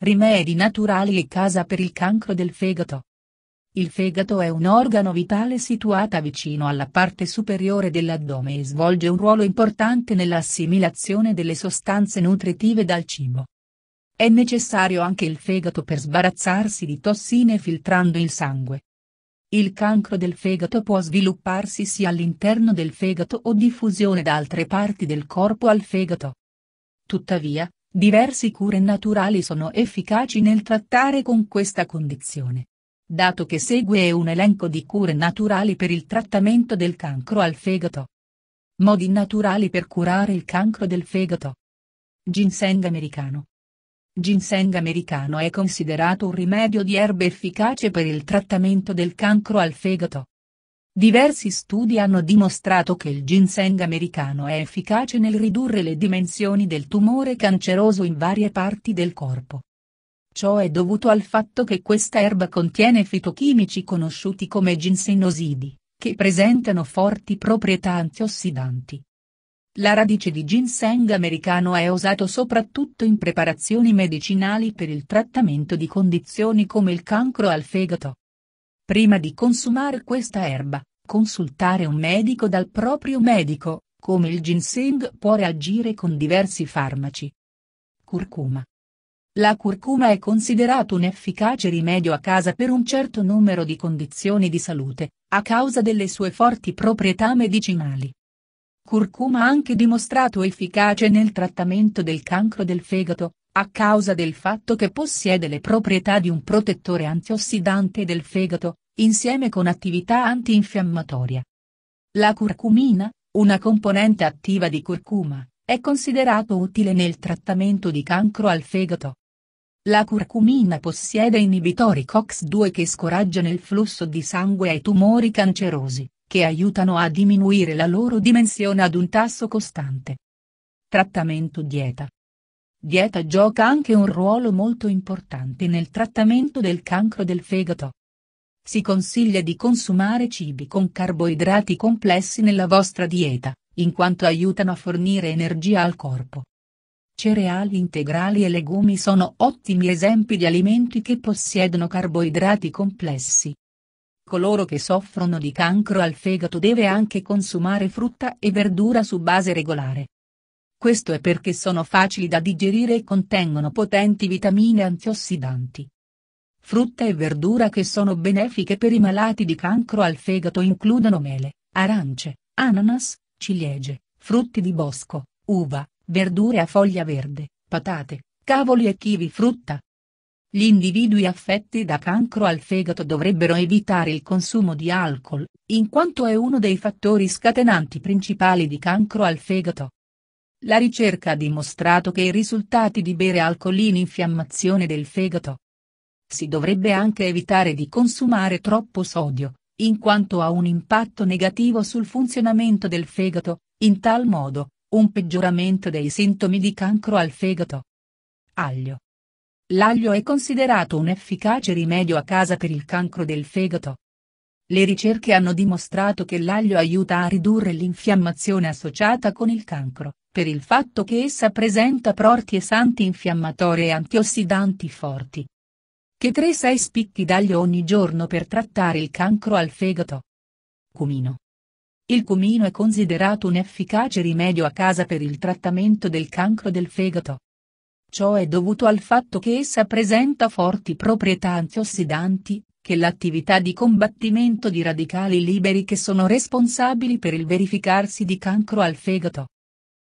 Rimedi naturali e casa per il cancro del fegato. Il fegato è un organo vitale situata vicino alla parte superiore dell'addome e svolge un ruolo importante nell'assimilazione delle sostanze nutritive dal cibo. È necessario anche il fegato per sbarazzarsi di tossine filtrando il sangue. Il cancro del fegato può svilupparsi sia all'interno del fegato o diffusione da altre parti del corpo al fegato. Tuttavia, Diversi cure naturali sono efficaci nel trattare con questa condizione. Dato che segue un elenco di cure naturali per il trattamento del cancro al fegato. Modi naturali per curare il cancro del fegato. Ginseng americano. Ginseng americano è considerato un rimedio di erbe efficace per il trattamento del cancro al fegato. Diversi studi hanno dimostrato che il ginseng americano è efficace nel ridurre le dimensioni del tumore canceroso in varie parti del corpo. Ciò è dovuto al fatto che questa erba contiene fitochimici conosciuti come ginsenosidi, che presentano forti proprietà antiossidanti. La radice di ginseng americano è usato soprattutto in preparazioni medicinali per il trattamento di condizioni come il cancro al fegato Prima di consumare questa erba, consultare un medico dal proprio medico, come il ginseng può reagire con diversi farmaci. Curcuma. La curcuma è considerato un efficace rimedio a casa per un certo numero di condizioni di salute, a causa delle sue forti proprietà medicinali. Curcuma ha anche dimostrato efficace nel trattamento del cancro del fegato, a causa del fatto che possiede le proprietà di un protettore antiossidante del fegato, insieme con attività antinfiammatoria. La curcumina, una componente attiva di curcuma, è considerato utile nel trattamento di cancro al fegato. La curcumina possiede inibitori COX-2 che scoraggiano il flusso di sangue ai tumori cancerosi, che aiutano a diminuire la loro dimensione ad un tasso costante. Trattamento dieta. Dieta gioca anche un ruolo molto importante nel trattamento del cancro del fegato. Si consiglia di consumare cibi con carboidrati complessi nella vostra dieta, in quanto aiutano a fornire energia al corpo. Cereali integrali e legumi sono ottimi esempi di alimenti che possiedono carboidrati complessi. Coloro che soffrono di cancro al fegato deve anche consumare frutta e verdura su base regolare, questo è perché sono facili da digerire e contengono potenti vitamine antiossidanti. Frutta e verdura che sono benefiche per i malati di cancro al fegato includono mele, arance, ananas, ciliegie, frutti di bosco, uva, verdure a foglia verde, patate, cavoli e kiwi frutta. Gli individui affetti da cancro al fegato dovrebbero evitare il consumo di alcol, in quanto è uno dei fattori scatenanti principali di cancro al fegato. La ricerca ha dimostrato che i risultati di bere alcol in infiammazione del fegato. Si dovrebbe anche evitare di consumare troppo sodio, in quanto ha un impatto negativo sul funzionamento del fegato, in tal modo, un peggioramento dei sintomi di cancro al fegato. Aglio. L'aglio è considerato un efficace rimedio a casa per il cancro del fegato. Le ricerche hanno dimostrato che l'aglio aiuta a ridurre l'infiammazione associata con il cancro, per il fatto che essa presenta e santi infiammatori e antiossidanti forti. Che 3-6 spicchi d'aglio ogni giorno per trattare il cancro al fegato. Cumino. Il cumino è considerato un efficace rimedio a casa per il trattamento del cancro del fegato. Ciò è dovuto al fatto che essa presenta forti proprietà antiossidanti, che l'attività di combattimento di radicali liberi che sono responsabili per il verificarsi di cancro al fegato.